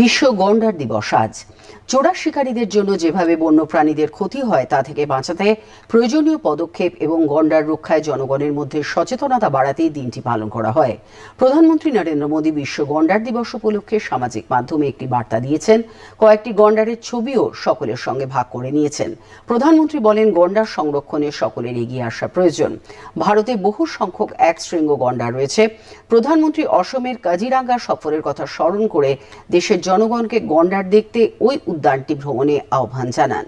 বিশ্ব গন্ডার দিবস আজ চোরা শিকারীদের জন্য যেভাবে বন্যপ্রাণীদের ক্ষতি হয় তা থেকে বাঁচাতে প্রয়োজনীয় পদক্ষেপ এবং গন্ডার রক্ষায় জনগণের মধ্যে সচেতনতা বাড়াতে দিনটি পালন করা হয় প্রধানমন্ত্রী নরেন্দ্র মোদী বিশ্ব গন্ডার দিবস উপলক্ষে সামাজিক মাধ্যমে একটি বার্তা দিয়েছেন কয়েকটি গন্ডারের ছবিও সকলের সঙ্গে ভাগ করে নিয়েছেন প্রধানমন্ত্রী বলেন গন্ডার সংরক্ষণে সকলের এগিয়ে আসা প্রয়োজন ভারতে বহু সংখ্যক এক শৃঙ্গ গন্ডার রয়েছে প্রধানমন্ত্রী অসমের কাজিরাঙ্গা সফরের কথা স্মরণ করে দেশের জনগণকে গন্ডার দেখতে ওই উদ্যানটি ভ্রমণে আহ্বান জানান